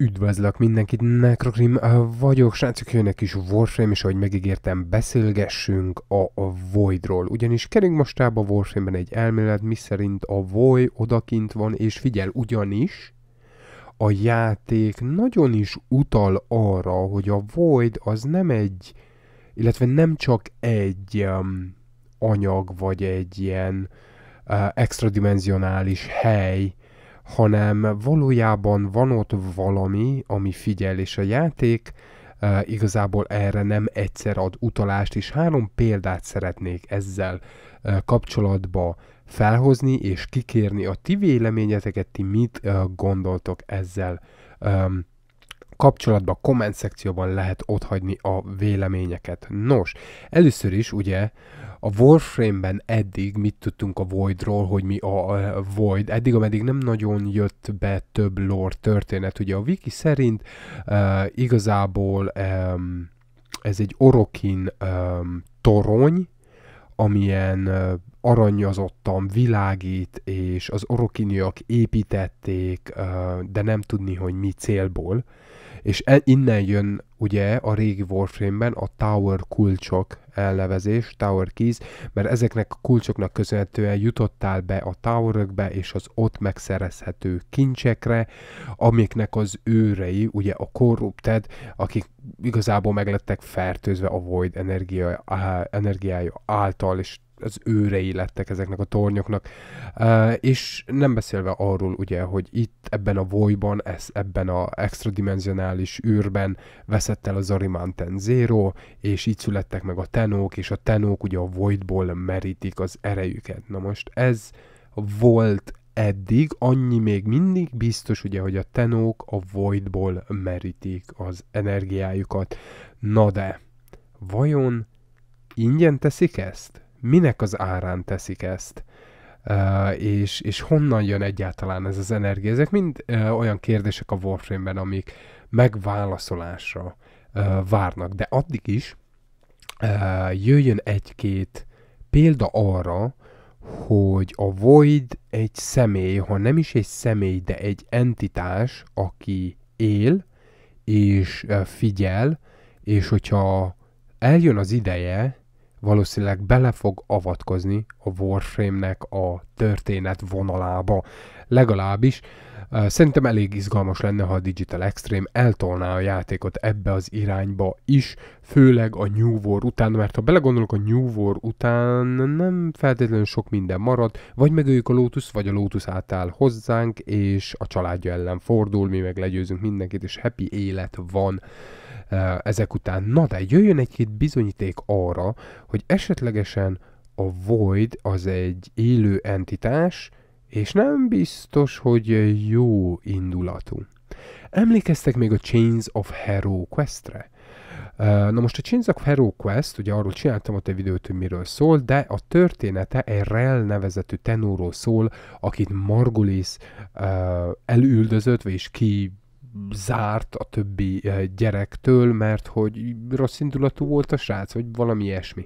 Üdvözlök mindenkit, nekrokrim, eh, vagyok, srácok, egy is Warframe, és ahogy megígértem, beszélgessünk a, Voidról. Ugyanis kerünk most a Warframe-ben egy elmélet, miszerint a Void odakint van, és figyel, ugyanis a játék nagyon is utal arra, hogy a Void az nem egy, illetve nem csak egy um, anyag, vagy egy ilyen uh, extradimensionális hely, hanem valójában van ott valami, ami figyel, és a játék uh, igazából erre nem egyszer ad utalást, és három példát szeretnék ezzel uh, kapcsolatba felhozni, és kikérni a ti véleményeteket, ti mit uh, gondoltok ezzel um, kapcsolatban, komment szekcióban lehet otthagyni a véleményeket. Nos, először is ugye a Warframe-ben eddig mit tudtunk a Voidról, hogy mi a, a Void, eddig ameddig nem nagyon jött be több lore történet, ugye a wiki szerint uh, igazából um, ez egy orokin um, torony, amilyen uh, aranyazottan világít, és az orokiniak építették, uh, de nem tudni, hogy mi célból. Uh, és e, innen jön ugye a régi Warframe-ben a Tower kulcsok elnevezés, Tower Keys, mert ezeknek a kulcsoknak köszönhetően jutottál be a tower és az ott megszerezhető kincsekre, amiknek az őrei, ugye a korrupted, akik igazából meglettek fertőzve a Void energia, energiája által, és az őrei lettek ezeknek a tornyoknak. Uh, és nem beszélve arról ugye, hogy itt ebben a vojban, ez, ebben a extradimenzionális űrben veszett el az Arimanten Zero, és így születtek meg a tenók, és a tenók ugye a voidból merítik az erejüket. Na most ez volt eddig, annyi még mindig biztos ugye, hogy a tenók a voidból merítik az energiájukat. Na de, vajon ingyen teszik ezt? minek az árán teszik ezt, uh, és, és honnan jön egyáltalán ez az energia. Ezek mind uh, olyan kérdések a Warframe-ben, amik megválaszolásra uh, várnak, de addig is uh, jöjjön egy-két példa arra, hogy a Void egy személy, ha nem is egy személy, de egy entitás, aki él és figyel, és hogyha eljön az ideje, valószínűleg bele fog avatkozni a Warframe-nek a történet vonalába. Legalábbis Szerintem elég izgalmas lenne, ha a Digital Extreme eltolná a játékot ebbe az irányba is, főleg a New War után, mert ha belegondolok, a New War után nem feltétlenül sok minden marad, vagy megöljük a Lotus, vagy a Lotus átáll hozzánk, és a családja ellen fordul, mi meg legyőzünk mindenkit, és happy élet van ezek után. Na de jöjjön egy-két bizonyíték arra, hogy esetlegesen a Void az egy élő entitás, és nem biztos, hogy jó indulatú. Emlékeztek még a Chains of Hero questre? Na most a Chains of Hero Quest, ugye arról csináltam ott egy videót, hogy miről szól, de a története egy Rel nevezetű tenóról szól, akit Margulis uh, elüldözött, vagyis ki zárt a többi eh, gyerektől, mert hogy rossz indulatú volt a srác, vagy valami ilyesmi.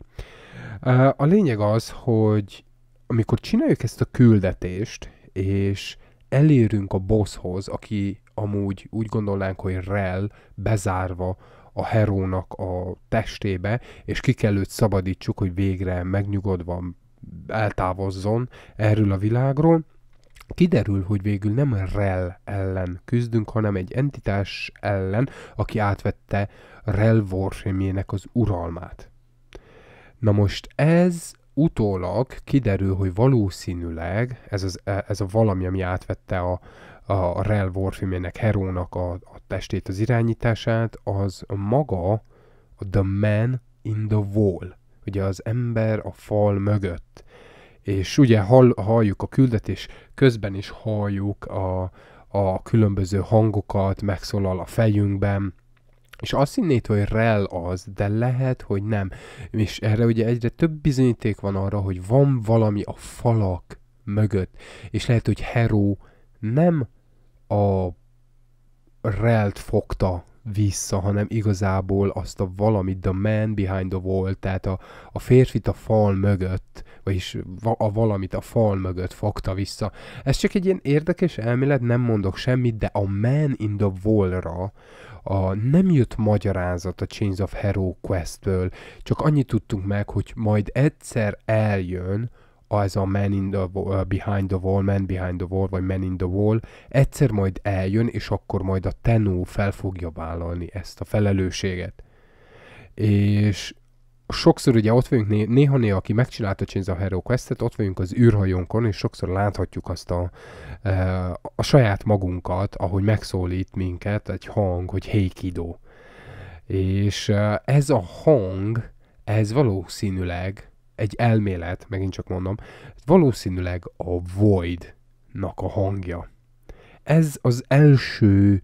Eh, a lényeg az, hogy amikor csináljuk ezt a küldetést, és elérünk a bosshoz, aki amúgy úgy gondolnánk, hogy rel bezárva a herónak a testébe, és ki kell őt szabadítsuk, hogy végre megnyugodva eltávozzon erről a világról, Kiderül, hogy végül nem Rel ellen küzdünk, hanem egy entitás ellen, aki átvette Rel Warframe-jének az uralmát. Na most ez utólag kiderül, hogy valószínűleg ez, az, e, ez a valami, ami átvette a, a Rel Warframe-nek, Herónak a, a testét, az irányítását, az maga a The Man in the Wall, ugye az ember a fal mögött és ugye hall, halljuk a küldetés, közben is halljuk a, a különböző hangokat, megszólal a fejünkben, és azt hinnéd, hogy rel az, de lehet, hogy nem. És erre ugye egyre több bizonyíték van arra, hogy van valami a falak mögött, és lehet, hogy Hero nem a relt fogta vissza, hanem igazából azt a valamit, the man behind the wall, tehát a, a férfit a fal mögött, vagyis a valamit a fal mögött fogta vissza. Ez csak egy ilyen érdekes elmélet, nem mondok semmit, de a man in the wall-ra a, nem jött magyarázat a Chains of Hero Quest-ből, csak annyit tudtunk meg, hogy majd egyszer eljön, az a Man in the, uh, Behind the Wall, Man Behind the Wall, vagy Man in the Wall, egyszer majd eljön, és akkor majd a Tenó fel fogja vállalni ezt a felelősséget. És sokszor ugye ott vagyunk, néha-néha, aki megcsinálta Chains a Hero Quest-et, ott vagyunk az űrhajónkon, és sokszor láthatjuk azt a, eh, a saját magunkat, ahogy megszólít minket egy hang, hogy hey kidó. És eh, ez a hang, ez valószínűleg egy elmélet, megint csak mondom, valószínűleg a Void-nak a hangja. Ez az első,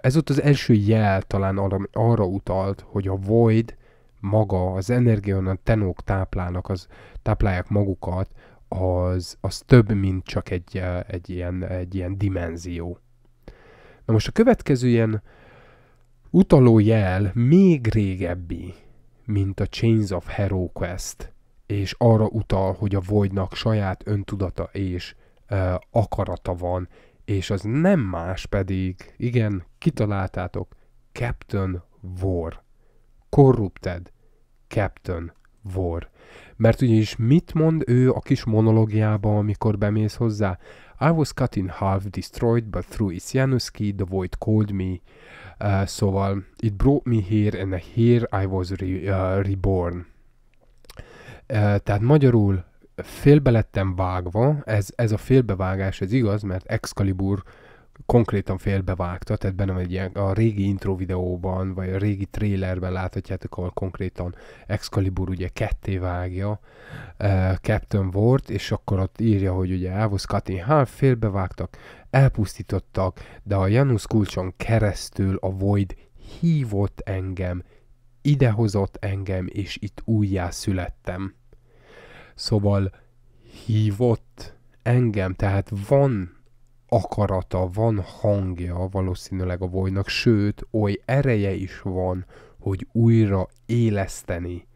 ez ott az első jel talán arra, arra utalt, hogy a Void maga, az energián a tenók táplálnak, az, táplálják magukat, az, az több, mint csak egy, egy, ilyen, egy ilyen dimenzió. Na most a következő ilyen utaló jel még régebbi, mint a Chains of Hero quest és arra utal, hogy a Voidnak saját öntudata és e, akarata van, és az nem más pedig, igen, kitaláltátok, Captain War. Corrupted Captain War. Mert ugyanis mit mond ő a kis monológiába, amikor bemész hozzá? I was cut in half, destroyed, but through its Januski, the void called me. Uh, szóval, it brought me here, and here I was re, uh, reborn. Tehát magyarul félbe lettem vágva, ez, ez a félbevágás, ez igaz, mert Excalibur konkrétan félbevágta, tehát benne egy ilyen, a régi intro videóban, vagy a régi trailerben láthatjátok, ahol konkrétan Excalibur ugye ketté vágja uh, Captain Ward, és akkor ott írja, hogy ugye Elvos Cutting Half hát félbevágtak, elpusztítottak, de a Janus kulcson keresztül a Void hívott engem, idehozott engem, és itt újjá születtem. Szóval hívott engem, tehát van akarata, van hangja valószínűleg a vojnak, sőt, oly ereje is van, hogy újra éleszteni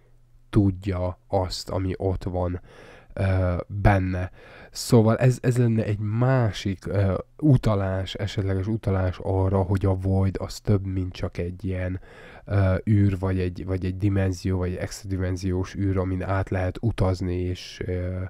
tudja azt, ami ott van benne. Szóval ez, ez lenne egy másik uh, utalás, esetleges utalás arra, hogy a void az több, mint csak egy ilyen uh, űr, vagy egy, vagy egy dimenzió, vagy egy dimenziós űr, amin át lehet utazni, és, uh,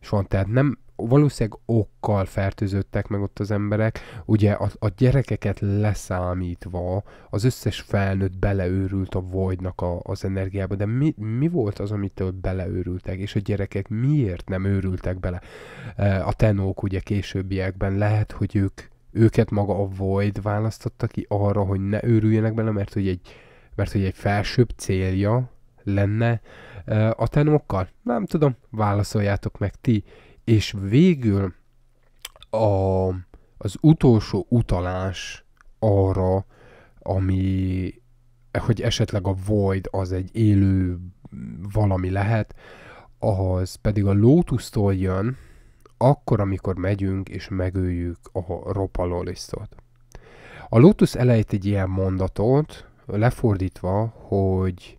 és van. Tehát nem, valószínűleg okkal fertőzöttek meg ott az emberek, ugye a, a gyerekeket leszámítva az összes felnőtt beleőrült a voidnak a, az energiába, de mi, mi volt az, amitől beleőrültek, és a gyerekek miért nem őrültek bele? E, a tenók ugye későbbiekben lehet, hogy ők őket maga a Void választotta ki arra, hogy ne őrüljenek bele, mert hogy egy, mert hogy egy felsőbb célja lenne uh, a tenókkal? Nem tudom, válaszoljátok meg ti, és végül a, az utolsó utalás arra, ami, hogy esetleg a Void az egy élő valami lehet, az pedig a Lotus-tól jön, akkor, amikor megyünk és megöljük a ropalolisztot. A Lotus elejt egy ilyen mondatot, lefordítva, hogy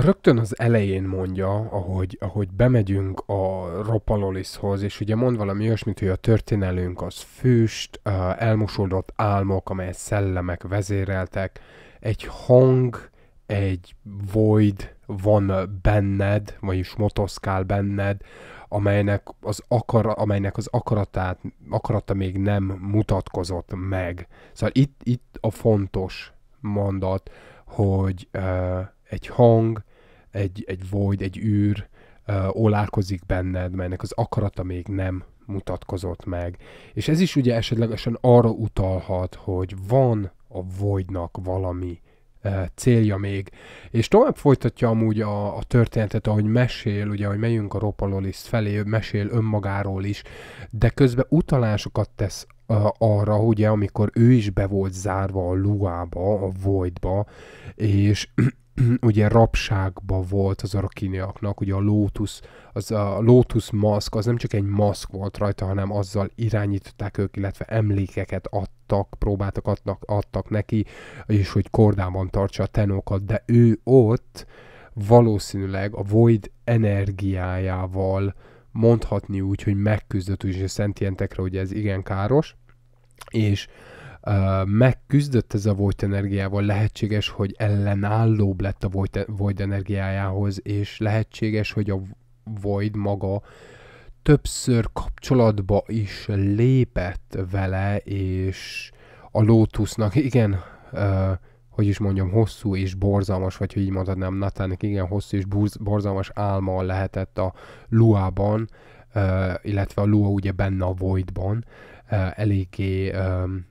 rögtön az elején mondja, ahogy, ahogy bemegyünk a Ropalolishoz, és ugye mond valami olyasmit, hogy a történelünk az füst, elmosódott álmok, amelyet szellemek vezéreltek, egy hang, egy void van benned, vagyis motoszkál benned, amelynek az, akar, amelynek az akaratát, akarata még nem mutatkozott meg. Szóval itt, itt a fontos mondat, hogy uh, egy hang, egy, egy void, egy űr uh, olálkozik benned, melynek az akarata még nem mutatkozott meg. És ez is ugye esetlegesen arra utalhat, hogy van a voidnak valami uh, célja még. És tovább folytatja amúgy a, a történetet, ahogy mesél, ugye, ahogy megyünk a ropalolis felé, mesél önmagáról is, de közben utalásokat tesz arra, ugye, amikor ő is be volt zárva a luába, a voidba, és ugye rabságba volt az arakiniaknak, ugye a Lotus, az a Lotus maszk, az nem csak egy maszk volt rajta, hanem azzal irányították ők, illetve emlékeket adtak, próbáltak adnak, adtak neki, és hogy kordában tartsa a tenókat, de ő ott valószínűleg a Void energiájával mondhatni úgy, hogy megküzdött, és a szentientekre ugye ez igen káros, és megküzdött ez a Void energiával, lehetséges, hogy ellenállóbb lett a Void, Void energiájához, és lehetséges, hogy a Void maga többször kapcsolatba is lépett vele, és a Lotusnak, igen, hogy is mondjam, hosszú és borzalmas, vagy hogy így mondhatnám, Natának igen, hosszú és borzalmas álma lehetett a Luában, illetve a Lua ugye benne a Voidban, eléggé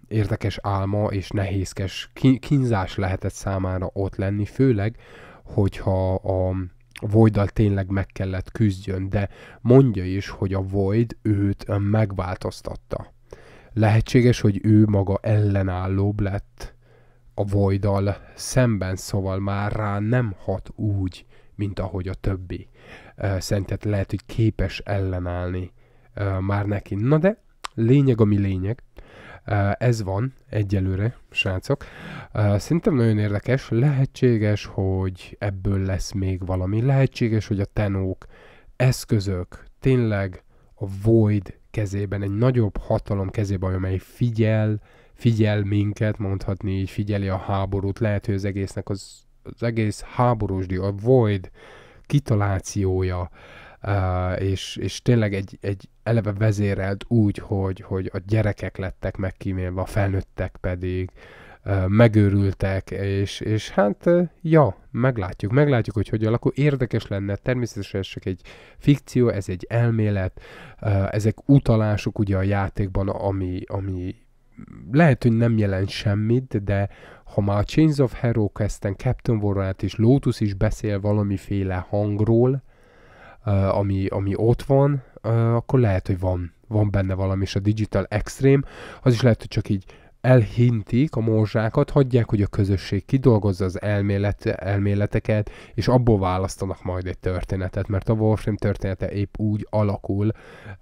érdekes álma és nehézkes kínzás lehetett számára ott lenni, főleg, hogyha a Voiddal tényleg meg kellett küzdjön, de mondja is, hogy a Void őt megváltoztatta. Lehetséges, hogy ő maga ellenállóbb lett a Voiddal szemben, szóval már rá nem hat úgy, mint ahogy a többi. Szerinted lehet, hogy képes ellenállni már neki. Na de lényeg, ami lényeg. Ez van egyelőre, srácok. Szerintem nagyon érdekes, lehetséges, hogy ebből lesz még valami. Lehetséges, hogy a tenók, eszközök tényleg a Void kezében, egy nagyobb hatalom kezében, amely figyel, figyel minket, mondhatni így, figyeli a háborút, lehet, hogy az egésznek az, az egész háborús a Void kitalációja, Uh, és, és tényleg egy, egy eleve vezérelt úgy, hogy, hogy a gyerekek lettek megkímélve, a felnőttek pedig megőrültek, és, és hát ja, meglátjuk, meglátjuk, hogy hogy alakul. Érdekes lenne, természetesen ez csak egy fikció, ez egy elmélet, ezek utalások ugye a játékban, ami, ami lehet, hogy nem jelent semmit, de ha már a Chains of Hero kezdten Captain Warrant és Lotus is beszél valamiféle hangról, ami, ami ott van, akkor lehet, hogy van, van benne valami, és a Digital extrém, az is lehet, hogy csak így elhintik a morzsákat, hagyják, hogy a közösség kidolgozza az elmélet, elméleteket, és abból választanak majd egy történetet, mert a Warframe története épp úgy alakul,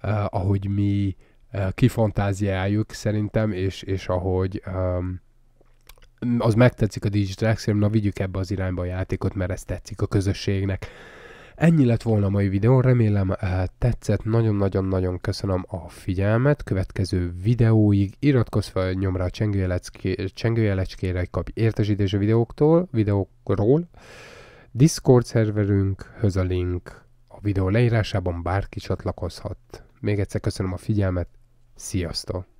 eh, ahogy mi eh, kifantáziáljuk szerintem, és, és ahogy um, az megtetszik a Digital Extreme, na vigyük ebbe az irányba a játékot, mert ez tetszik a közösségnek. Ennyi lett volna a mai videó, remélem eh, tetszett, nagyon-nagyon-nagyon köszönöm a figyelmet, következő videóig iratkozz fel, nyomra a csengőjelecskére, kapj értesítés a videóktól, videókról, Discord szerverünkhöz a link a videó leírásában bárki csatlakozhat. Még egyszer köszönöm a figyelmet, sziasztok!